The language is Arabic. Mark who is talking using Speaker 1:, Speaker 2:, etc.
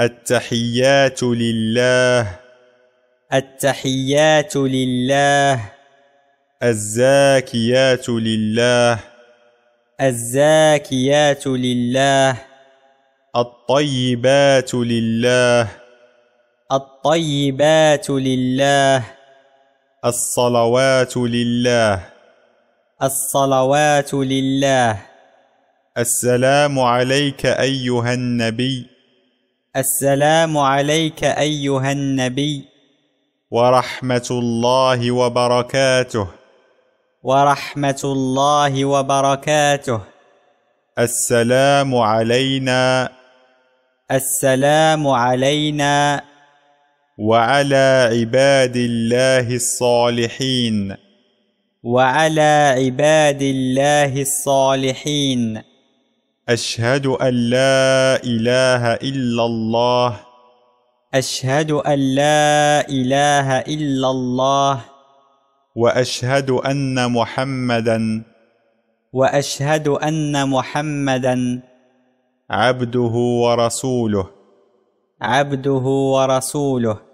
Speaker 1: التحيات لله التحيات لله الزاكيات لله الزاكيات لله الطيبات لله الطيبات لله الصلوات لله الصلوات لله السلام عليك أيها النبي السلام عليك ايها النبي ورحمه الله وبركاته ورحمه الله وبركاته السلام علينا السلام علينا وعلى عباد الله الصالحين وعلى عباد الله الصالحين أشهد أن لا إله إلا الله أشهد أن لا إله إلا الله وأشهد أن محمدا وأشهد أن محمدا عبده ورسوله عبده ورسوله